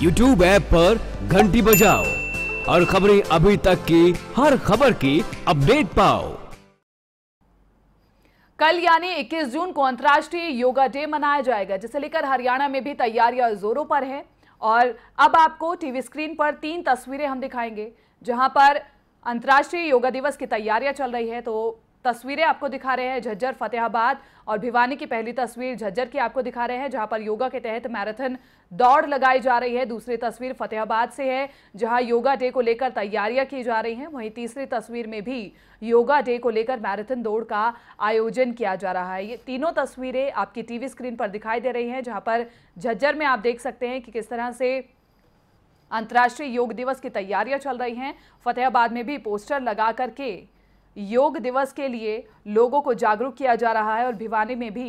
YouTube app पर घंटी बजाओ और खबरें अभी तक की हर खबर की अपडेट पाओ कल यानी 21 जून को अंतर्राष्ट्रीय योगा डे मनाया जाएगा जिसे लेकर हरियाणा में भी तैयारियां जोरों पर हैं और अब आपको टीवी स्क्रीन पर तीन तस्वीरें हम दिखाएंगे जहां पर अंतर्राष्ट्रीय योगा दिवस की तैयारियां चल रही है तो तस्वीरें आपको दिखा रहे हैं झज्जर फतेहाबाद और भिवानी की पहली तस्वीर झज्जर की आपको दिखा रहे हैं जहां पर योगा के तहत मैराथन दौड़ लगाई जा रही है दूसरी तस्वीर फतेहाबाद से है जहां योगा डे को लेकर तैयारियां की जा रही हैं वहीं तीसरी तस्वीर में भी योगा डे को लेकर मैराथन दौड़ का आयोजन किया जा रहा है ये तीनों तस्वीरें आपकी टीवी स्क्रीन पर दिखाई दे रही है जहाँ पर झज्जर में आप देख सकते हैं कि किस तरह से अंतर्राष्ट्रीय योग दिवस की तैयारियां चल रही हैं फतेहाबाद में भी पोस्टर लगा करके योग दिवस के लिए लोगों को जागरूक किया जा रहा है और भिवानी में भी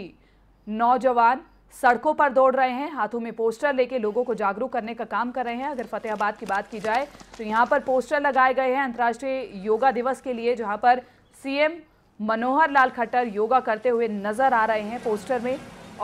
नौजवान सड़कों पर दौड़ रहे हैं हाथों में पोस्टर लेके लोगों को जागरूक करने का काम कर रहे हैं अगर फतेहाबाद की बात की जाए तो यहाँ पर पोस्टर लगाए गए हैं अंतर्राष्ट्रीय योगा दिवस के लिए जहाँ पर सीएम मनोहर लाल खट्टर योगा करते हुए नजर आ रहे हैं पोस्टर में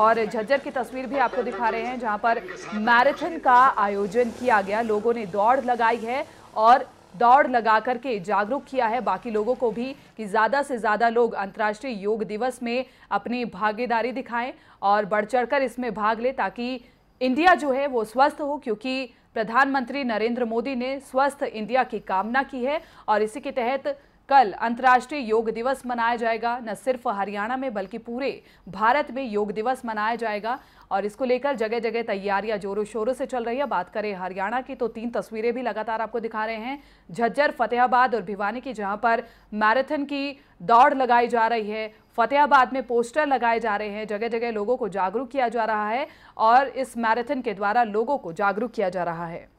और झज्जर की तस्वीर भी आपको दिखा रहे हैं जहाँ पर मैराथन का आयोजन किया गया लोगों ने दौड़ लगाई है और दौड़ लगा करके जागरूक किया है बाकी लोगों को भी कि ज़्यादा से ज़्यादा लोग अंतर्राष्ट्रीय योग दिवस में अपनी भागीदारी दिखाएं और बढ़ चढ़ इसमें भाग लें ताकि इंडिया जो है वो स्वस्थ हो क्योंकि प्रधानमंत्री नरेंद्र मोदी ने स्वस्थ इंडिया की कामना की है और इसी के तहत कल अंतर्राष्ट्रीय योग दिवस मनाया जाएगा न सिर्फ हरियाणा में बल्कि पूरे भारत में योग दिवस मनाया जाएगा और इसको लेकर जगह जगह तैयारियां जोरों शोरों से चल रही है बात करें हरियाणा की तो तीन तस्वीरें भी लगातार आपको दिखा रहे हैं झज्जर फतेहाबाद और भिवानी की जहां पर मैराथन की दौड़ लगाई जा रही है फतेहाबाद में पोस्टर लगाए जा रहे हैं जगह जगह लोगों को जागरूक किया जा रहा है और इस मैराथन के द्वारा लोगों को जागरूक किया जा रहा है